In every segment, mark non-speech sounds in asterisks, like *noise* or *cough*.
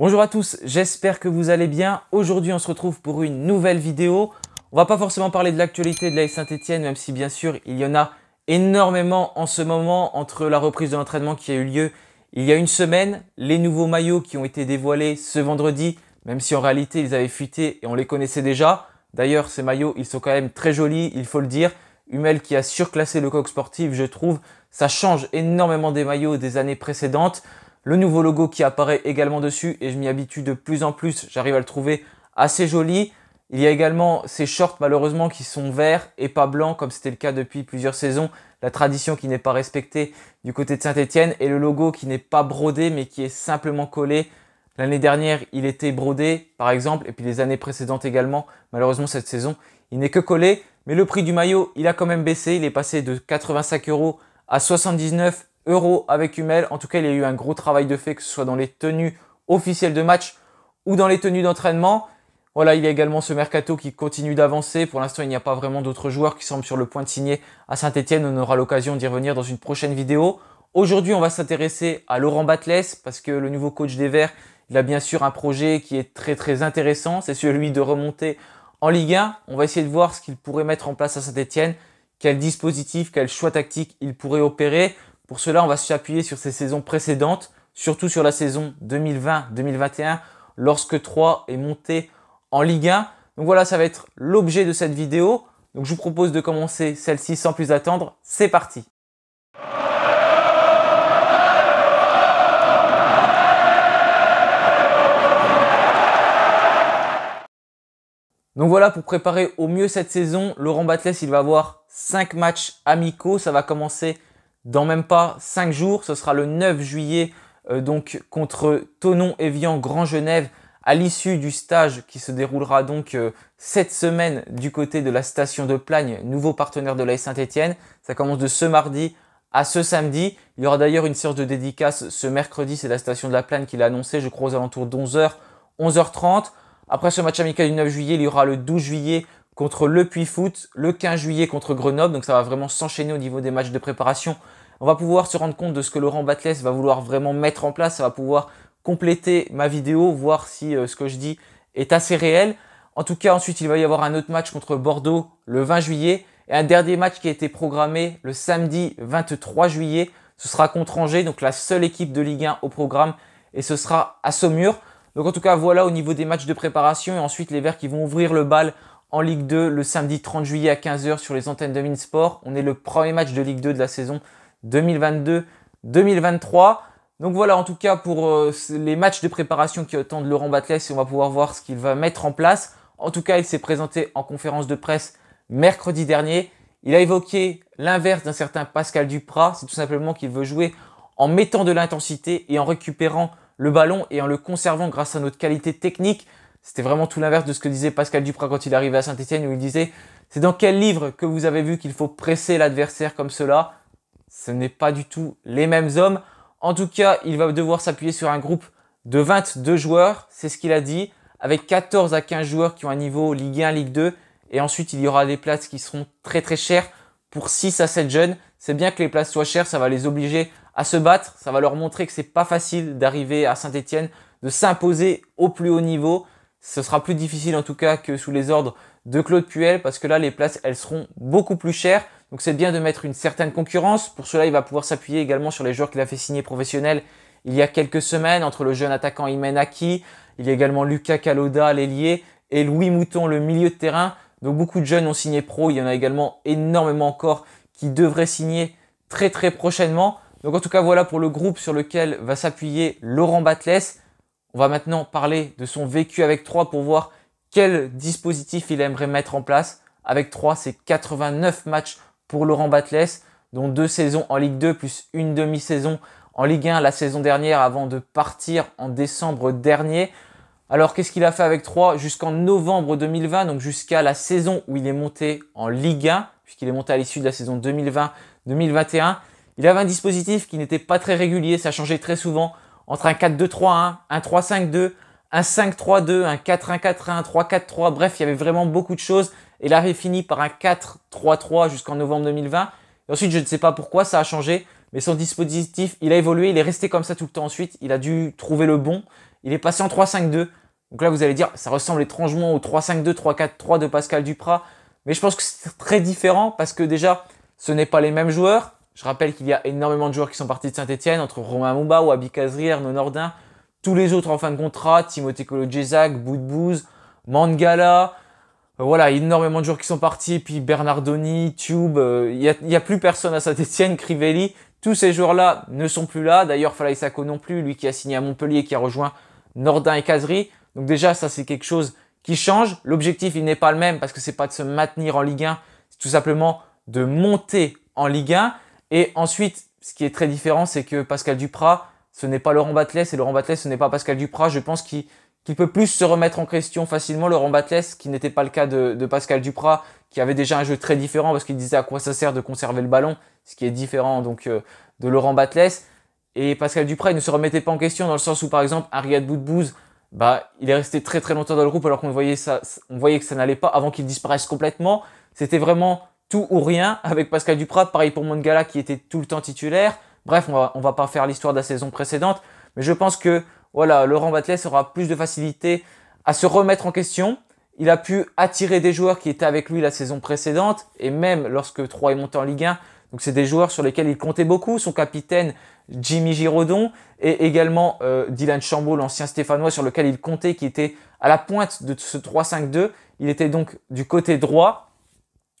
Bonjour à tous, j'espère que vous allez bien. Aujourd'hui, on se retrouve pour une nouvelle vidéo. On va pas forcément parler de l'actualité de la Saint-Etienne, même si bien sûr, il y en a énormément en ce moment entre la reprise de l'entraînement qui a eu lieu il y a une semaine, les nouveaux maillots qui ont été dévoilés ce vendredi, même si en réalité ils avaient fuité et on les connaissait déjà. D'ailleurs, ces maillots, ils sont quand même très jolis, il faut le dire. Hummel qui a surclassé le coq sportif, je trouve, ça change énormément des maillots des années précédentes le nouveau logo qui apparaît également dessus et je m'y habitue de plus en plus, j'arrive à le trouver assez joli. Il y a également ces shorts malheureusement qui sont verts et pas blancs comme c'était le cas depuis plusieurs saisons, la tradition qui n'est pas respectée du côté de Saint-Etienne et le logo qui n'est pas brodé mais qui est simplement collé. L'année dernière il était brodé par exemple et puis les années précédentes également, malheureusement cette saison il n'est que collé mais le prix du maillot il a quand même baissé, il est passé de 85 euros à 79 Euro avec Hummel. En tout cas, il y a eu un gros travail de fait, que ce soit dans les tenues officielles de match ou dans les tenues d'entraînement. Voilà, il y a également ce mercato qui continue d'avancer. Pour l'instant, il n'y a pas vraiment d'autres joueurs qui semblent sur le point de signer à Saint-Etienne. On aura l'occasion d'y revenir dans une prochaine vidéo. Aujourd'hui, on va s'intéresser à Laurent Batles parce que le nouveau coach des Verts, il a bien sûr un projet qui est très très intéressant. C'est celui de remonter en Ligue 1. On va essayer de voir ce qu'il pourrait mettre en place à Saint-Etienne, quel dispositif, quel choix tactique il pourrait opérer. Pour cela, on va s'appuyer sur ces saisons précédentes, surtout sur la saison 2020-2021, lorsque 3 est monté en Ligue 1. Donc voilà, ça va être l'objet de cette vidéo. Donc je vous propose de commencer celle-ci sans plus attendre. C'est parti Donc voilà, pour préparer au mieux cette saison, Laurent Batles, il va avoir 5 matchs amicaux. Ça va commencer dans même pas 5 jours, ce sera le 9 juillet, euh, donc contre Tonon Evian Grand Genève, à l'issue du stage qui se déroulera donc euh, cette semaine du côté de la station de Plagne, nouveau partenaire de la Saint-Etienne. Ça commence de ce mardi à ce samedi. Il y aura d'ailleurs une séance de dédicace ce mercredi, c'est la station de la Plagne qui l'a annoncé, je crois aux alentours d'11h, 11h30. Après ce match amical du 9 juillet, il y aura le 12 juillet contre le Puy Foot, le 15 juillet contre Grenoble. Donc ça va vraiment s'enchaîner au niveau des matchs de préparation. On va pouvoir se rendre compte de ce que Laurent Batles va vouloir vraiment mettre en place. Ça va pouvoir compléter ma vidéo, voir si euh, ce que je dis est assez réel. En tout cas, ensuite, il va y avoir un autre match contre Bordeaux le 20 juillet et un dernier match qui a été programmé le samedi 23 juillet. Ce sera contre Angers, donc la seule équipe de Ligue 1 au programme et ce sera à Saumur. Donc en tout cas, voilà au niveau des matchs de préparation et ensuite les Verts qui vont ouvrir le bal en Ligue 2 le samedi 30 juillet à 15h sur les antennes de Minsport. On est le premier match de Ligue 2 de la saison 2022-2023. Donc voilà en tout cas pour euh, les matchs de préparation qui attendent Laurent Batles on va pouvoir voir ce qu'il va mettre en place. En tout cas, il s'est présenté en conférence de presse mercredi dernier. Il a évoqué l'inverse d'un certain Pascal Duprat, c'est tout simplement qu'il veut jouer en mettant de l'intensité et en récupérant le ballon et en le conservant grâce à notre qualité technique. C'était vraiment tout l'inverse de ce que disait Pascal Duprat quand il arrivait à Saint-Etienne, où il disait C'est dans quel livre que vous avez vu qu'il faut presser l'adversaire comme cela Ce n'est pas du tout les mêmes hommes. En tout cas, il va devoir s'appuyer sur un groupe de 22 joueurs, c'est ce qu'il a dit, avec 14 à 15 joueurs qui ont un niveau Ligue 1, Ligue 2. Et ensuite, il y aura des places qui seront très très chères pour 6 à 7 jeunes. C'est bien que les places soient chères, ça va les obliger à se battre, ça va leur montrer que c'est pas facile d'arriver à Saint-Etienne, de s'imposer au plus haut niveau. Ce sera plus difficile en tout cas que sous les ordres de Claude Puel parce que là les places elles seront beaucoup plus chères. Donc c'est bien de mettre une certaine concurrence. Pour cela il va pouvoir s'appuyer également sur les joueurs qu'il a fait signer professionnels il y a quelques semaines entre le jeune attaquant Aki, il y a également Lucas Caloda l'ailier et Louis Mouton le milieu de terrain. Donc beaucoup de jeunes ont signé pro, il y en a également énormément encore qui devraient signer très très prochainement. Donc en tout cas voilà pour le groupe sur lequel va s'appuyer Laurent Batles. On va maintenant parler de son vécu avec 3 pour voir quel dispositif il aimerait mettre en place. Avec 3, c'est 89 matchs pour Laurent Batles, dont deux saisons en Ligue 2 plus une demi-saison en Ligue 1 la saison dernière avant de partir en décembre dernier. Alors qu'est-ce qu'il a fait avec 3 jusqu'en novembre 2020, donc jusqu'à la saison où il est monté en Ligue 1, puisqu'il est monté à l'issue de la saison 2020-2021. Il avait un dispositif qui n'était pas très régulier, ça changeait très souvent entre un 4-2-3-1, un 3-5-2, un 5-3-2, un 4-1-4-1, un 3-4-3. Bref, il y avait vraiment beaucoup de choses. Et là, il fini par un 4-3-3 jusqu'en novembre 2020. Et ensuite, je ne sais pas pourquoi, ça a changé. Mais son dispositif, il a évolué, il est resté comme ça tout le temps ensuite. Il a dû trouver le bon. Il est passé en 3-5-2. Donc là, vous allez dire, ça ressemble étrangement au 3-5-2, 3-4-3 de Pascal Duprat. Mais je pense que c'est très différent parce que déjà, ce n'est pas les mêmes joueurs. Je rappelle qu'il y a énormément de joueurs qui sont partis de Saint-Etienne, entre Romain Mouba, Abi Kazri, Arnaud Nordin, tous les autres en fin de contrat, Timothée colo jezak Boudbouz, Mangala, euh, voilà, énormément de joueurs qui sont partis, puis Bernardoni, Tube, euh, il n'y a, plus personne à Saint-Etienne, Crivelli, tous ces joueurs-là ne sont plus là, d'ailleurs Falaï Sako non plus, lui qui a signé à Montpellier, qui a rejoint Nordin et Kazri, donc déjà ça c'est quelque chose qui change, l'objectif il n'est pas le même, parce que c'est pas de se maintenir en Ligue 1, c'est tout simplement de monter en Ligue 1, et ensuite, ce qui est très différent, c'est que Pascal Duprat, ce n'est pas Laurent Batles, et Laurent Batles, ce n'est pas Pascal Duprat. Je pense qu'il peut plus se remettre en question facilement Laurent Batles, qui n'était pas le cas de, Pascal Duprat, qui avait déjà un jeu très différent parce qu'il disait à quoi ça sert de conserver le ballon, ce qui est différent donc euh, de Laurent Batles. Et Pascal Duprat, il ne se remettait pas en question dans le sens où, par exemple, Ariad Boudbouz, bah, il est resté très très longtemps dans le groupe alors qu'on voyait ça, on voyait que ça n'allait pas avant qu'il disparaisse complètement. C'était vraiment tout ou rien avec Pascal Duprat, pareil pour Mongala qui était tout le temps titulaire. Bref, on va, va pas faire l'histoire de la saison précédente, mais je pense que voilà, Laurent Batles aura plus de facilité à se remettre en question. Il a pu attirer des joueurs qui étaient avec lui la saison précédente et même lorsque Troyes est monté en Ligue 1. Donc c'est des joueurs sur lesquels il comptait beaucoup, son capitaine Jimmy Giraudon et également euh, Dylan Chambaud, l'ancien Stéphanois sur lequel il comptait, qui était à la pointe de ce 3-5-2. Il était donc du côté droit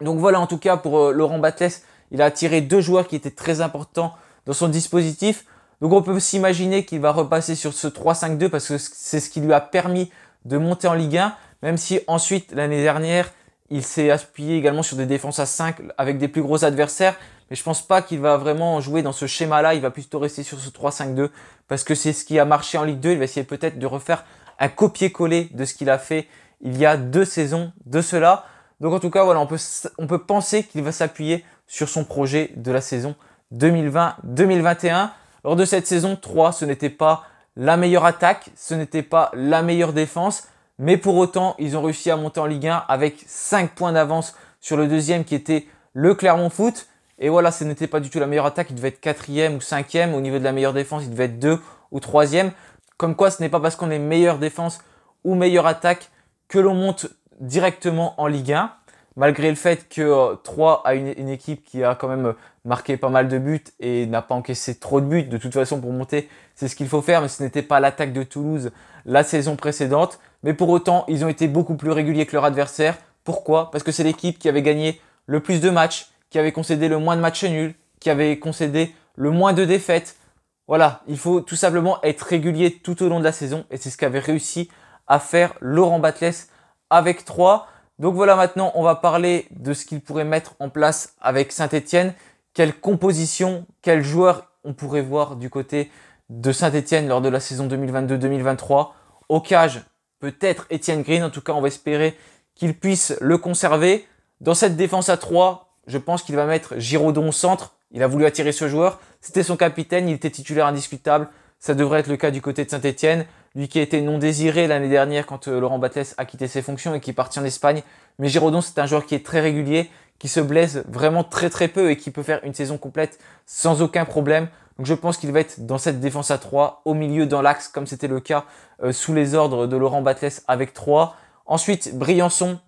donc voilà en tout cas pour euh, Laurent Battles, il a attiré deux joueurs qui étaient très importants dans son dispositif. Donc on peut s'imaginer qu'il va repasser sur ce 3-5-2 parce que c'est ce qui lui a permis de monter en Ligue 1, même si ensuite l'année dernière, il s'est appuyé également sur des défenses à 5 avec des plus gros adversaires, mais je pense pas qu'il va vraiment jouer dans ce schéma-là, il va plutôt rester sur ce 3-5-2 parce que c'est ce qui a marché en Ligue 2, il va essayer peut-être de refaire un copier-coller de ce qu'il a fait il y a deux saisons de cela. Donc en tout cas, voilà, on peut, on peut penser qu'il va s'appuyer sur son projet de la saison 2020-2021. Lors de cette saison 3, ce n'était pas la meilleure attaque, ce n'était pas la meilleure défense, mais pour autant, ils ont réussi à monter en Ligue 1 avec 5 points d'avance sur le deuxième qui était le Clermont Foot. Et voilà, ce n'était pas du tout la meilleure attaque, il devait être quatrième ou cinquième. Au niveau de la meilleure défense, il devait être deux ou troisième. Comme quoi, ce n'est pas parce qu'on est meilleure défense ou meilleure attaque que l'on monte directement en Ligue 1, malgré le fait que 3 euh, a une, équipe qui a quand même euh, marqué pas mal de buts et n'a pas encaissé trop de buts. De toute façon, pour monter, c'est ce qu'il faut faire, mais ce n'était pas l'attaque de Toulouse la saison précédente. Mais pour autant, ils ont été beaucoup plus réguliers que leur adversaire. Pourquoi Parce que c'est l'équipe qui avait gagné le plus de matchs, qui avait concédé le moins de matchs nuls, qui avait concédé le moins de défaites. Voilà, il faut tout simplement être régulier tout au long de la saison et c'est ce qu'avait réussi à faire Laurent Batles avec 3. Donc voilà, maintenant, on va parler de ce qu'il pourrait mettre en place avec Saint-Etienne. Quelle composition, quel joueur on pourrait voir du côté de Saint-Etienne lors de la saison 2022-2023. Au cage, peut-être Étienne Green. En tout cas, on va espérer qu'il puisse le conserver. Dans cette défense à 3, je pense qu'il va mettre Giraudon au centre. Il a voulu attirer ce joueur. C'était son capitaine, il était titulaire indiscutable. Ça devrait être le cas du côté de Saint-Etienne, lui qui a été non désiré l'année dernière quand euh, Laurent battès a quitté ses fonctions et qui est parti en Espagne. Mais Giraudon, c'est un joueur qui est très régulier, qui se blesse vraiment très très peu et qui peut faire une saison complète sans aucun problème. Donc je pense qu'il va être dans cette défense à 3, au milieu dans l'axe, comme c'était le cas euh, sous les ordres de Laurent battès avec 3. Ensuite, Briançon.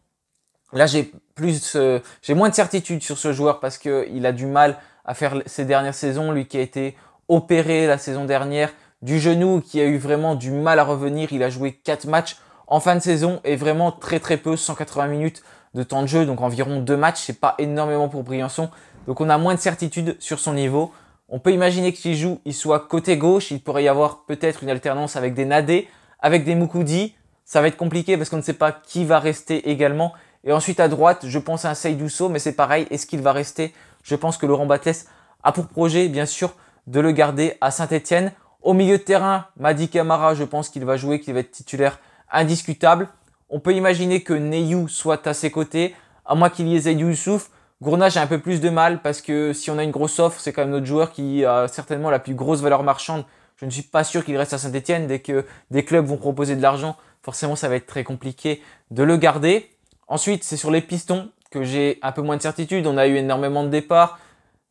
Là, j'ai plus, euh, j'ai moins de certitude sur ce joueur parce qu'il a du mal à faire ses dernières saisons, lui qui a été opéré la saison dernière du genou, qui a eu vraiment du mal à revenir. Il a joué 4 matchs en fin de saison et vraiment très très peu, 180 minutes de temps de jeu, donc environ 2 matchs, c'est pas énormément pour Briançon. Donc on a moins de certitude sur son niveau. On peut imaginer qu'il joue, il soit côté gauche, il pourrait y avoir peut-être une alternance avec des Nadé, avec des Mukudi Ça va être compliqué parce qu'on ne sait pas qui va rester également. Et ensuite à droite, je pense à un mais c'est pareil, est-ce qu'il va rester Je pense que Laurent battès a pour projet, bien sûr, de le garder à Saint-Etienne. Au milieu de terrain, Madi Camara, je pense qu'il va jouer, qu'il va être titulaire indiscutable. On peut imaginer que Neyou soit à ses côtés, à moins qu'il y ait Youssouf. Gournage a un peu plus de mal parce que si on a une grosse offre, c'est quand même notre joueur qui a certainement la plus grosse valeur marchande. Je ne suis pas sûr qu'il reste à Saint-Etienne. Dès que des clubs vont proposer de l'argent, forcément, ça va être très compliqué de le garder. Ensuite, c'est sur les pistons que j'ai un peu moins de certitude. On a eu énormément de départs.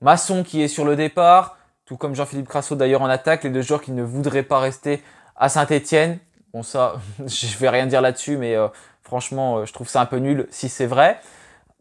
Masson qui est sur le départ tout comme Jean-Philippe Crasso d'ailleurs en attaque, les deux joueurs qui ne voudraient pas rester à Saint-Etienne. Bon ça, *laughs* je vais rien dire là-dessus, mais euh, franchement, euh, je trouve ça un peu nul si c'est vrai.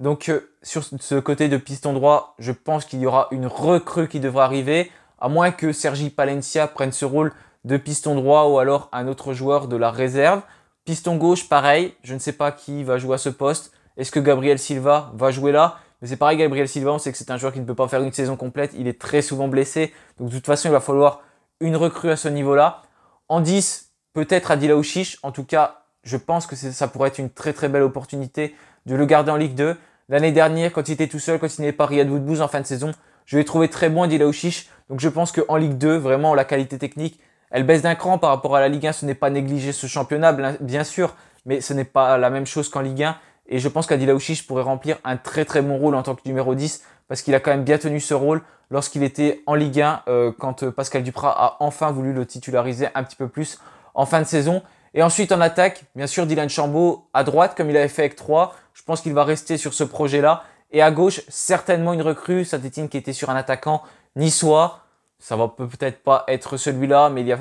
Donc euh, sur ce côté de piston droit, je pense qu'il y aura une recrue qui devra arriver, à moins que Sergi Palencia prenne ce rôle de piston droit ou alors un autre joueur de la réserve. Piston gauche, pareil, je ne sais pas qui va jouer à ce poste. Est-ce que Gabriel Silva va jouer là mais c'est pareil, Gabriel Silva, on sait que c'est un joueur qui ne peut pas faire une saison complète. Il est très souvent blessé. Donc de toute façon, il va falloir une recrue à ce niveau-là. En 10, peut-être Adil Dilaouchich. En tout cas, je pense que ça pourrait être une très très belle opportunité de le garder en Ligue 2. L'année dernière, quand il était tout seul, quand il n'est pas Riyad Woodbouz en fin de saison, je l'ai trouvé très bon Adil Donc je pense qu'en Ligue 2, vraiment, la qualité technique, elle baisse d'un cran par rapport à la Ligue 1. Ce n'est pas négliger ce championnat, bien sûr, mais ce n'est pas la même chose qu'en Ligue 1. Et je pense qu'Adil pourrait remplir un très très bon rôle en tant que numéro 10 parce qu'il a quand même bien tenu ce rôle lorsqu'il était en Ligue 1 euh, quand euh, Pascal Duprat a enfin voulu le titulariser un petit peu plus en fin de saison. Et ensuite en attaque, bien sûr Dylan Chambaud à droite comme il avait fait avec 3. Je pense qu'il va rester sur ce projet-là. Et à gauche, certainement une recrue, Saint-Etienne qui était sur un attaquant niçois. Ça va peut-être pas être celui-là, mais il y a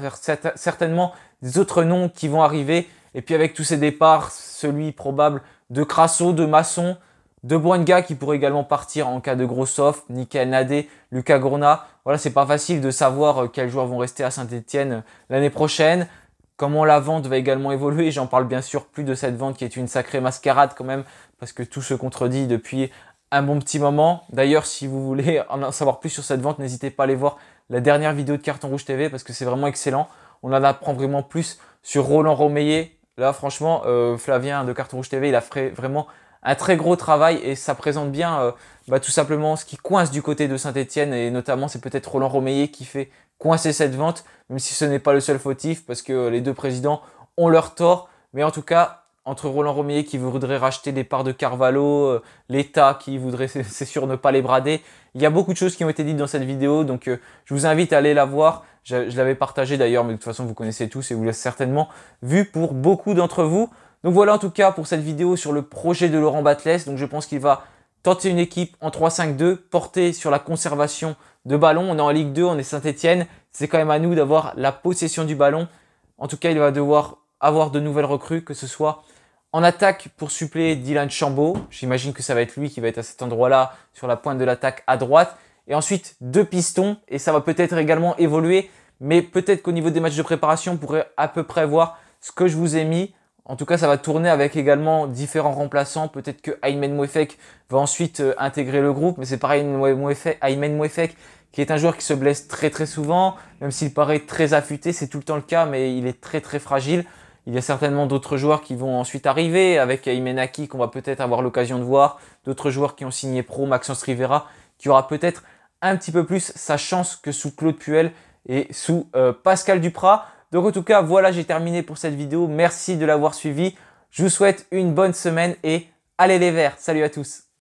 certainement des autres noms qui vont arriver. Et puis avec tous ces départs, celui probable de Crasso, de Masson, de Boenga qui pourrait également partir en cas de gros soft, Nickel Nadé, Lucas Gourna. Voilà, c'est pas facile de savoir euh, quels joueurs vont rester à Saint-Etienne euh, l'année prochaine. Comment la vente va également évoluer, j'en parle bien sûr plus de cette vente qui est une sacrée mascarade quand même, parce que tout se contredit depuis un bon petit moment. D'ailleurs, si vous voulez *laughs* en savoir plus sur cette vente, n'hésitez pas à aller voir la dernière vidéo de Carton Rouge TV, parce que c'est vraiment excellent. On en apprend vraiment plus sur Roland Romeyer, Là, franchement, euh, Flavien de Carton Rouge TV, il a fait vraiment un très gros travail et ça présente bien euh, bah, tout simplement ce qui coince du côté de Saint-Etienne et notamment c'est peut-être Roland Romeillet qui fait coincer cette vente, même si ce n'est pas le seul fautif parce que euh, les deux présidents ont leur tort. Mais en tout cas, entre Roland Romier qui voudrait racheter des parts de Carvalho, euh, l'État qui voudrait, c'est sûr, ne pas les brader. Il y a beaucoup de choses qui ont été dites dans cette vidéo, donc euh, je vous invite à aller la voir. Je, l'avais partagée d'ailleurs, mais de toute façon, vous connaissez tous et vous l'avez certainement vu pour beaucoup d'entre vous. Donc voilà en tout cas pour cette vidéo sur le projet de Laurent Batles. Donc je pense qu'il va tenter une équipe en 3-5-2, portée sur la conservation de ballon. On est en Ligue 2, on est Saint-Etienne. C'est quand même à nous d'avoir la possession du ballon. En tout cas, il va devoir avoir de nouvelles recrues, que ce soit en attaque, pour suppléer Dylan Chambaud, j'imagine que ça va être lui qui va être à cet endroit-là, sur la pointe de l'attaque à droite. Et ensuite, deux pistons, et ça va peut-être également évoluer, mais peut-être qu'au niveau des matchs de préparation, on pourrait à peu près voir ce que je vous ai mis. En tout cas, ça va tourner avec également différents remplaçants. Peut-être que Aymen Mouefek va ensuite euh, intégrer le groupe, mais c'est pareil, Ayman Mouefek, qui est un joueur qui se blesse très très souvent, même s'il paraît très affûté, c'est tout le temps le cas, mais il est très très fragile. Il y a certainement d'autres joueurs qui vont ensuite arriver, avec Imenaki qu'on va peut-être avoir l'occasion de voir, d'autres joueurs qui ont signé pro, Maxence Rivera, qui aura peut-être un petit peu plus sa chance que sous Claude Puel et sous euh, Pascal Duprat. Donc en tout cas, voilà, j'ai terminé pour cette vidéo. Merci de l'avoir suivi. Je vous souhaite une bonne semaine et allez les verts. Salut à tous.